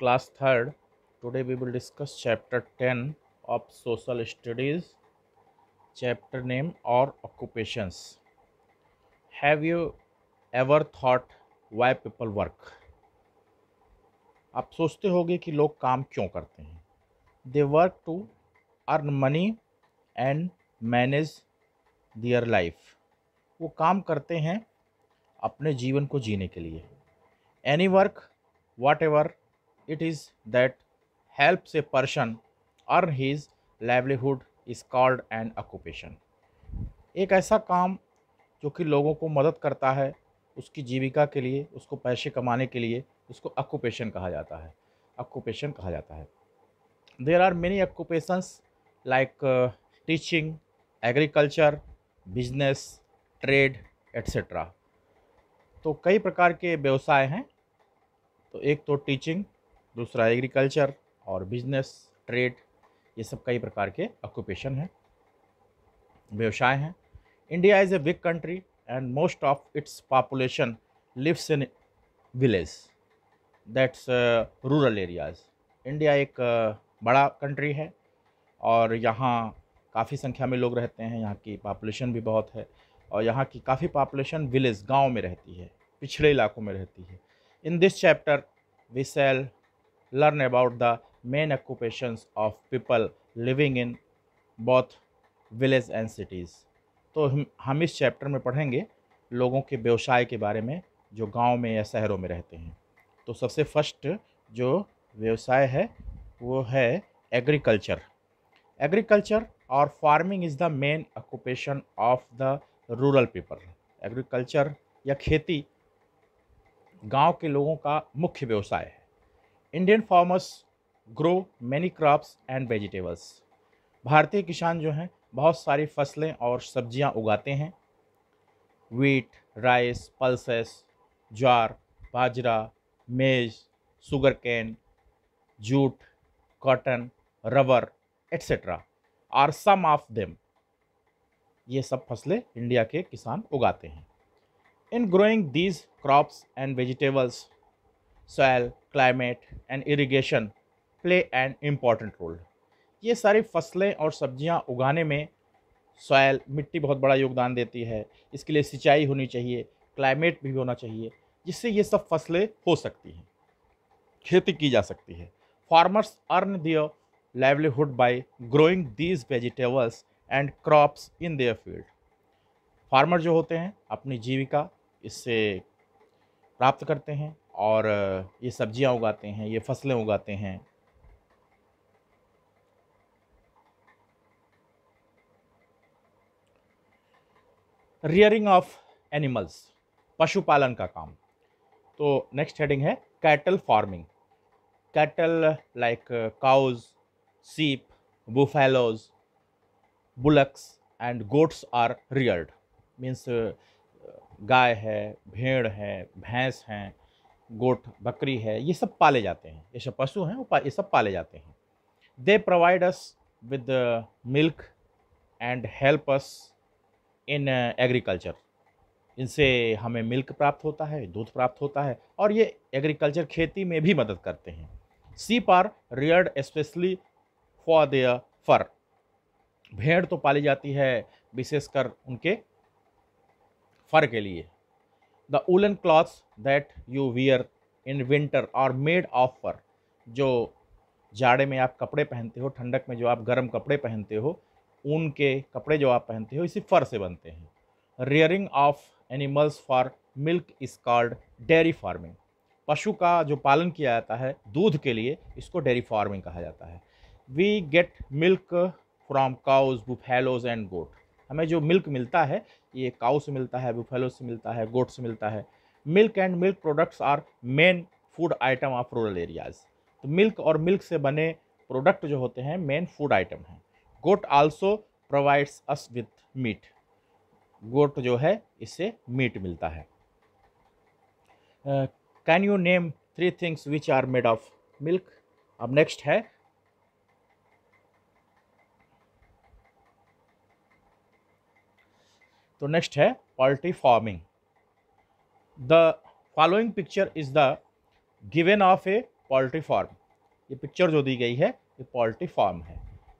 Class third today we will discuss chapter ten of social studies chapter name और occupations have you ever thought why people work आप सोचते होगे कि लोग काम क्यों करते हैं they work to earn money and manage their life वो काम करते हैं अपने जीवन को जीने के लिए any work whatever it is that helps a person earn his livelihood is called an occupation. एक ऐसा काम जो कि लोगों को मदद करता है उसकी जीविका के लिए उसको पैसे कमाने के लिए उसको ऑक्यूपेशन कहा जाता है ऑक्यूपेशन कहा जाता है there are many occupations like teaching agriculture business trade etcetera तो कई प्रकार के व्यवसाय हैं तो एक तो टीचिंग दूसरा एग्रीकल्चर और बिजनेस ट्रेड ये सब कई प्रकार के ऑक्यूपेशन हैं व्यवसाय हैं India is a big country and most of its population lives in village that's rural areas India एक uh, बड़ा कंट्री है और यहाँ काफ़ी संख्या में लोग रहते हैं यहाँ की पॉपुलेशन भी बहुत है और यहाँ की काफ़ी पॉपुलेशन विलेज गांव में रहती है पिछड़े इलाकों में रहती है in this chapter we shall learn about the main occupations of people living in both village and cities तो हम हम इस चैप्टर में पढ़ेंगे लोगों के व्यवसाय के बारे में जो गांव में या शहरों में रहते हैं तो सबसे फर्स्ट जो व्यवसाय है वो है एग्रीकल्चर एग्रीकल्चर और farming is the main occupation of the rural people agriculture या खेती गांव के लोगों का मुख्य व्यवसाय है Indian farmers grow many crops and vegetables भारतीय किसान जो हैं बहुत सारी फसलें और सब्जियां उगाते हैं wheat rice pulses jowar bajra maize sugar cane jute cotton rubber etcetera are some of them ये सब फसलें इंडिया के किसान उगाते हैं in growing these crops and vegetables soil climate and irrigation play an important role ये सारी फसलें और सब्जियां उगाने में सॉयल मिट्टी बहुत बड़ा योगदान देती है इसके लिए सिंचाई होनी चाहिए क्लाइमेट भी होना चाहिए जिससे ये सब फसलें हो सकती हैं खेती की जा सकती है farmers earn their livelihood by growing these vegetables and crops in their field farmer जो होते हैं अपनी जीविका इससे प्राप्त करते हैं और ये सब्जियां उगाते हैं ये फसलें उगाते हैं रियरिंग ऑफ एनिमल्स पशुपालन का काम तो नेक्स्ट हेडिंग है cattle farming cattle like cows sheep buffaloes bullocks and goats are reared means गाय है भेड़ है भैंस हैं गोट बकरी है ये सब पाले जाते हैं ये सब पशु हैं वो ये सब पाले जाते हैं they provide us with milk and help us in agriculture इनसे हमें मिल्क प्राप्त होता है दूध प्राप्त होता है और ये एग्रीकल्चर खेती में भी मदद करते हैं sheep are reared specially for their fur भेड़ तो पाली जाती है विशेषकर उनके फर के लिए the woollen clothes that you wear in winter और मेड ऑफ फर जो जाड़े में आप कपड़े पहनते हो ठंडक में जो आप गर्म कपड़े पहनते हो ऊन के कपड़े जो आप पहनते हो इसी फर से बनते हैं rearing of animals for milk is called dairy farming पशु का जो पालन किया जाता है दूध के लिए इसको डेयरी फार्मिंग कहा जाता है we get milk from cows buffaloes and goat हमें जो मिल्क मिलता है ये काउ से मिलता है बुफेलो से मिलता है गोट से मिलता है milk and milk products are main food item of rural areas तो मिल्क और मिल्क से बने प्रोडक्ट जो होते हैं मेन फूड आइटम हैं goat also provides us with meat goat जो है इससे मीट मिलता है can you name three things which are made of milk अब नेक्स्ट है तो नेक्स्ट है poultry farming the following picture is the given of a poultry farm ये पिक्चर जो दी गई है ये पोल्ट्री फार्म है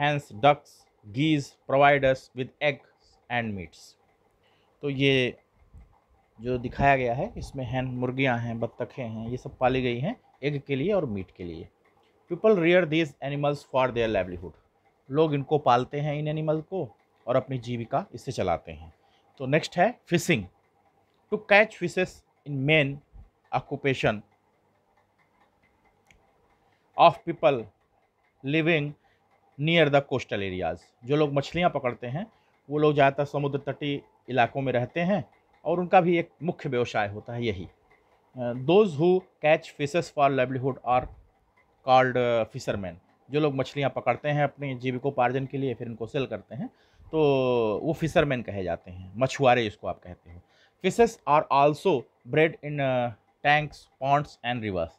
hens ducks geese providers with eggs and meats तो ये जो दिखाया गया है इसमें हैं मुर्गियां हैं बत्तखें हैं ये सब पाली गई हैं एग के लिए और मीट के लिए people rear these animals for their livelihood लोग इनको पालते हैं इन एनिमल को और अपनी जीविका इससे चलाते हैं तो नेक्स्ट है fishing to catch fishes in main occupation of people living near the coastal areas जो लोग मछलियाँ पकड़ते हैं वो लोग ज़्यादातर समुद्र तटीय इलाकों में रहते हैं और उनका भी एक मुख्य व्यवसाय होता है यही those who catch fishes for livelihood are called fisherman जो लोग मछलियाँ पकड़ते हैं अपने जीविकोपार्जन के लिए फिर इनको सेल करते हैं तो वो फिशरमैन कहे जाते हैं मछुआरे जिसको आप कहते हो fishes are also bred in tanks ponds and rivers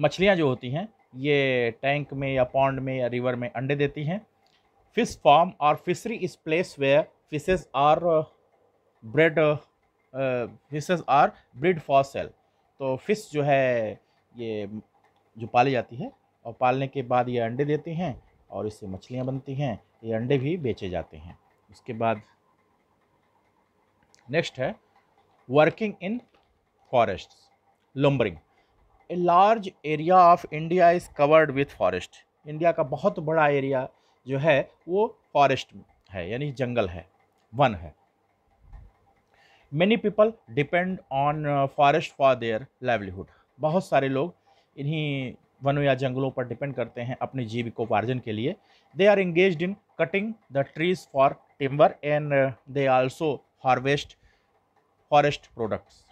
मछलियाँ जो होती हैं ये टैंक में या पॉन्ड में या रिवर में अंडे देती हैं फिश फार्म और fishery is place where fishes are bred fishes are bred for sale तो फिश जो है ये जो पाली जाती है और पालने के बाद ये अंडे देती हैं और इससे मछलियाँ बनती हैं ये अंडे भी बेचे जाते हैं उसके बाद नेक्स्ट है working in forest lumbering a large area of India is covered with forest India का बहुत बड़ा एरिया जो है वो फॉरेस्ट है यानी जंगल है वन है many people depend on forest for their livelihood बहुत सारे लोग इन्हीं वनों या जंगलों पर डिपेंड करते हैं अपनी जीविकोपार्जन के लिए they are engage in cutting the trees for timber and they also harvest forest products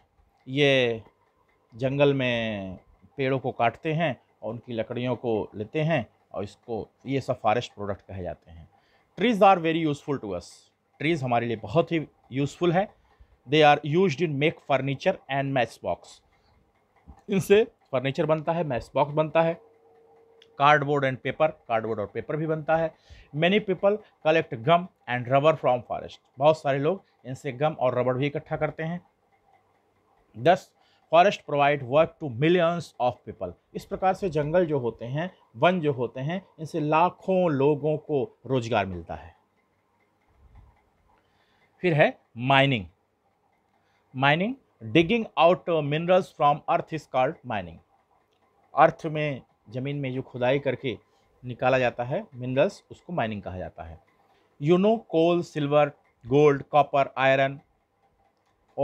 ये जंगल में पेड़ों को काटते हैं और उनकी लकड़ियों को लेते हैं और इसको ये सब फॉरेस्ट प्रोडक्ट कहे जाते हैं trees are very useful to us trees हमारे लिए बहुत ही यूज़फुल है they are use in make furniture and matchbox इनसे फर्नीचर बनता है मैच बॉक्स बनता है कार्डबोर्ड एंड पेपर कार्डबोर्ड और पेपर भी बनता है many people collect gum and rubber from forest बहुत सारे लोग इनसे गम और रबड़ भी इकट्ठा करते हैं thus forest provide work to millions of people इस प्रकार से जंगल जो होते हैं वन जो होते हैं इनसे लाखों लोगों को रोजगार मिलता है फिर है mining mining digging out minerals from earth is called mining earth में ज़मीन में जो खुदाई करके निकाला जाता है मिनरल्स उसको माइनिंग कहा जाता है you know coal silver gold copper iron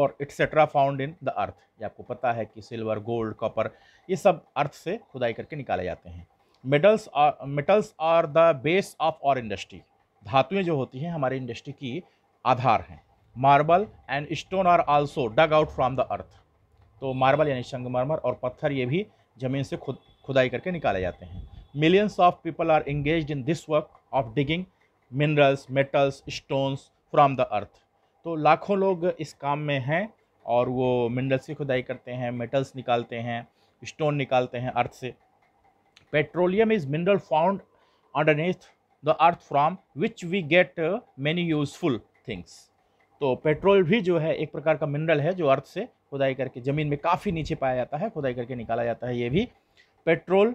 और etcetera found in the earth ये आपको पता है कि सिल्वर गोल्ड कॉपर ये सब अर्थ से खुदाई करके निकाले जाते हैं metals are metals are the base of our industry धातुएं जो होती हैं हमारी इंडस्ट्री की आधार हैं marble and stone are also dug out from the earth तो मार्बल यानी संगमरमर और पत्थर ये भी ज़मीन से खुद खुदाई करके निकाले जाते हैं millions of people are engage in this work of digging minerals metals stones from the earth तो लाखों लोग इस काम में हैं और वो मिनरल्स की खुदाई करते हैं मेटल्स निकालते हैं स्टोन निकालते हैं अर्थ से petroleum is mineral found underneath the earth from which we get many useful things तो पेट्रोल भी जो है एक प्रकार का मिनरल है जो अर्थ से खुदाई करके ज़मीन में काफ़ी नीचे पाया जाता है खुदाई करके निकाला जाता है ये भी petrol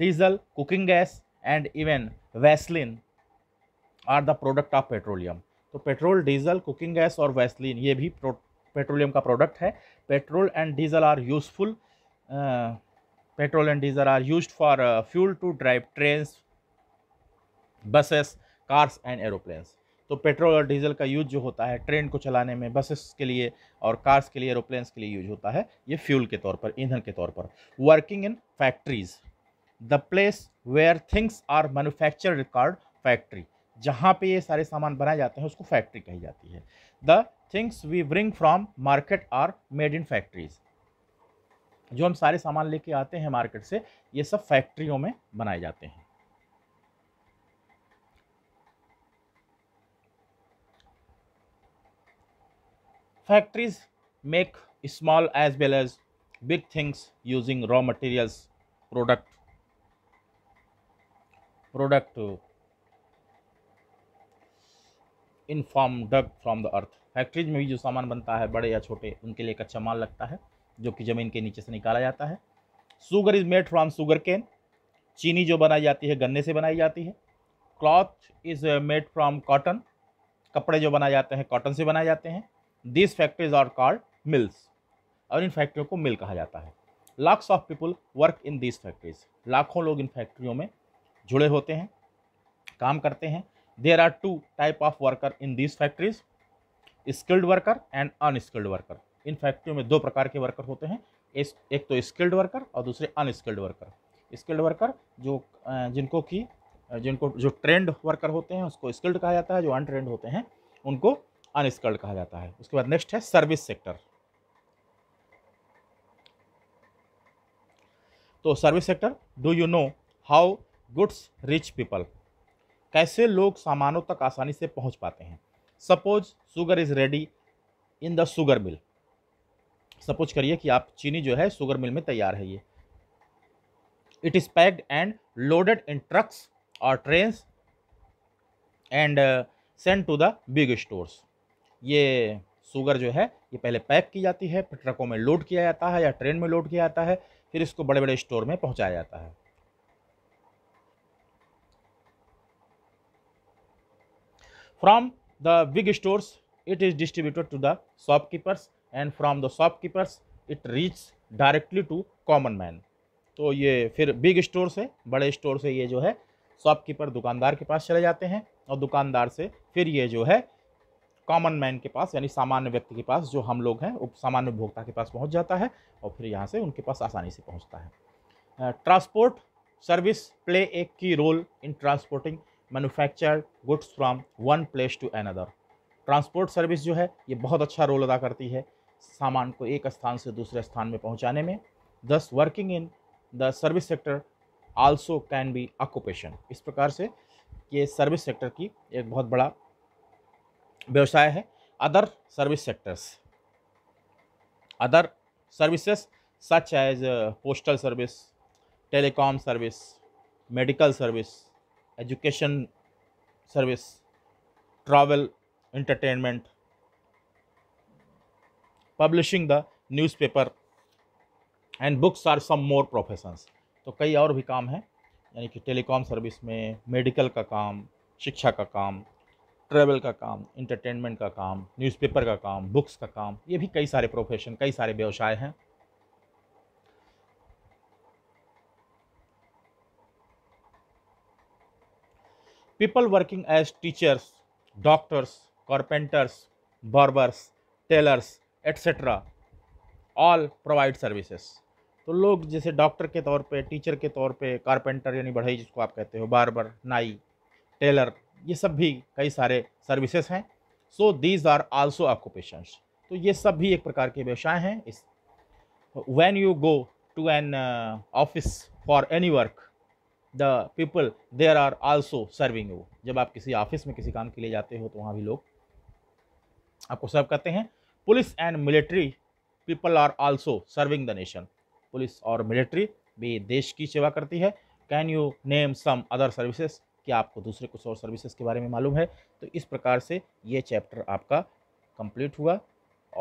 diesel cooking gas and even Vaseline are the product of petroleum तो पेट्रोल डीजल कुकिंग गैस और वैसलिन ये भी पेट्रोलियम का प्रोडक्ट है petrol and diesel are useful petrol and diesel are use for fuel to drive trains buses cars and aeroplanes तो petrol और diesel का use जो होता है ट्रेन को चलाने में बसेस के लिए और कार्स के लिए एरोप्लेन्स के लिए यूज होता है ये फ्यूल के तौर पर ईंधन के तौर पर working in factories the place where things are manufacture record factory जहाँ पे ये सारे सामान बनाए जाते हैं उसको फैक्ट्री कही जाती है the things we bring from market are made in factories जो हम सारे सामान लेके आते हैं मार्केट से ये सब फैक्ट्रियों में बनाए जाते हैं Factories make small as well as big things using raw materials, product, product in form dug from the earth factories में भी जो सामान बनता है बड़े या छोटे उनके लिए कच्चा माल लगता है जो कि ज़मीन के नीचे से निकाला जाता है sugar is made from sugar cane चीनी जो बनाई जाती है गन्ने से बनाई जाती है cloth is made from cotton कपड़े जो बनाए जाते हैं कॉटन से बनाए जाते हैं these factories are called mills और इन फैक्ट्रियों को मिल कहा जाता है lakhs of people work in these factories लाखों लोग इन फैक्ट्रियों में जुड़े होते हैं काम करते हैं there are two type of worker in these factories skilled worker and unskilled worker इन फैक्ट्रियों में दो प्रकार के वर्कर होते हैं एक तो स्किल्ड वर्कर और दूसरे अनस्किल्ड वर्कर स्किल्ड वर्कर जो जिनको कि जिनको जो ट्रेंड वर्कर होते हैं उसको स्किल्ड कहा जाता है जो अनट्रेंड होते हैं उनको अनस्कर्ड कहा जाता है उसके बाद नेक्स्ट है सर्विस सेक्टर तो service sector do you know how goods reach people कैसे लोग सामानों तक आसानी से पहुंच पाते हैं suppose sugar is ready in the sugar mill suppose करिए कि आप चीनी जो है शुगर मिल में तैयार है ये it is packed and loaded in trucks और trains and send to the big stores ये शुगर जो है ये पहले पैक की जाती है फिर ट्रकों में लोड किया जाता है या ट्रेन में लोड किया जाता है फिर इसको बड़े बड़े स्टोर में पहुँचाया जाता है from the big stores it is distributed to the shopkeepers and from the shopkeepers it reach directly to common man तो ये फिर बिग स्टोर से बड़े स्टोर से ये जो है शॉपकीपर दुकानदार के पास चले जाते हैं और दुकानदार से फिर ये जो है कॉमन मैन के पास यानी सामान्य व्यक्ति के पास जो हम लोग हैं उप सामान्य उपभोक्ता के पास पहुंच जाता है और फिर यहाँ से उनके पास आसानी से पहुंचता है transport service play a key role in transporting manufacture goods from one place to another transport service जो है ये बहुत अच्छा रोल अदा करती है सामान को एक स्थान से दूसरे स्थान में पहुँचाने में thus working in the service sector also can be occupation इस प्रकार से ये सर्विस सेक्टर की एक बहुत बड़ा व्यवसाय है other service sectors other services such as postal service telecom service medical service education service travel entertainment publishing the newspaper and books are some more professions तो कई और भी काम हैं यानी कि टेलीकॉम सर्विस में मेडिकल का काम शिक्षा का काम ट्रैवल का काम इंटरटेनमेंट का काम न्यूज़पेपर का काम बुक्स का काम ये भी कई सारे प्रोफेशन कई सारे व्यवसाय हैं people working as teachers doctors carpenters barbers tailors etcetera all provide services तो लोग जैसे डॉक्टर के तौर पे टीचर के तौर पे कारपेंटर यानी बढ़ई जिसको आप कहते हो बार्बर नाई टेलर ये सब भी कई सारे सर्विसेज हैं so these are also occupations तो ये सब भी एक प्रकार के व्यवसाय हैं इस when you go to an office for any work the people there are also serving you जब आप किसी ऑफिस में किसी काम के लिए जाते हो तो वहाँ भी लोग आपको सर्व करते हैं police and military people are also serving the nation police और मिलिट्री भी देश की सेवा करती है can you name some other services क्या आपको दूसरे कुछ और सर्विसेज के बारे में मालूम है तो इस प्रकार से ये चैप्टर आपका कंप्लीट हुआ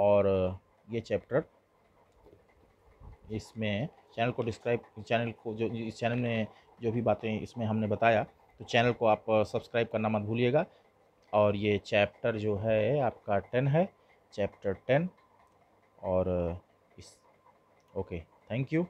और ये चैप्टर इसमें चैनल को डिस्क्राइब चैनल को जो इस चैनल में जो भी बातें इसमें हमने बताया तो चैनल को आप सब्सक्राइब करना मत भूलिएगा और ये चैप्टर जो है आपका टेन है चैप्टर टेन और इस ओके थैंक यू